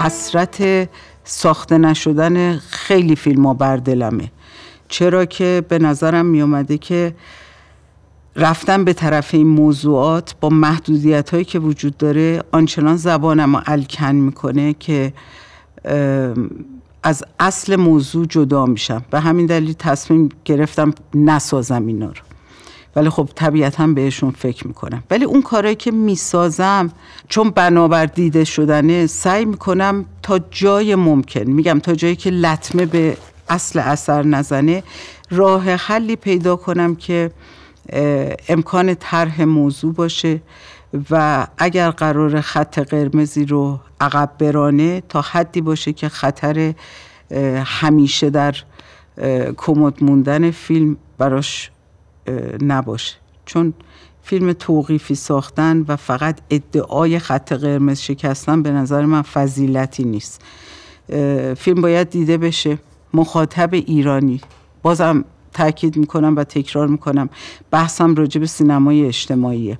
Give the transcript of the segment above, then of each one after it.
حسرت ساخته نشدن خیلی فیلم ها بر چرا که به نظرم می اومده که رفتن به طرف این موضوعات با محدودیت هایی که وجود داره آنچنان زبانم رو الکن میکنه که از اصل موضوع جدا میشم به همین دلیل تصمیم گرفتم نسازم اینا رو ولی خب طبیعتا بهشون فکر میکنم ولی اون کارهایی که میسازم چون بنابر دیده شدنه سعی میکنم تا جای ممکن میگم تا جایی که لطمه به اصل اثر نزنه راه حلی پیدا کنم که امکان طرح موضوع باشه و اگر قرار خط قرمزی رو عقب برانه تا حدی باشه که خطر همیشه در کمد موندن فیلم براش نباشه چون فیلم توقیفی ساختن و فقط ادعای خط قرمز شکستن به نظر من فضیلتی نیست فیلم باید دیده بشه مخاطب ایرانی بازم تاکید میکنم و تکرار میکنم بحثم راجع به سینمای اجتماعیه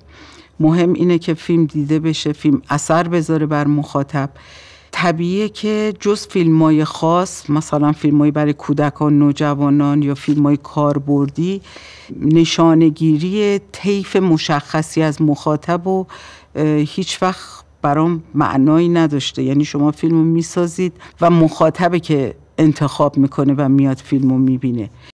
مهم اینه که فیلم دیده بشه فیلم اثر بذاره بر مخاطب طبیعیه که جز فیلم های خاص مثلا فیلم برای کودکان نوجوانان یا فیلم های کاربردی نشانگیری طیف مشخصی از مخاطب و هیچ وقت برام معنایی نداشته یعنی شما فیلم رو میسازید و مخاطبه که انتخاب میکنه و میاد فیلم رو میبینه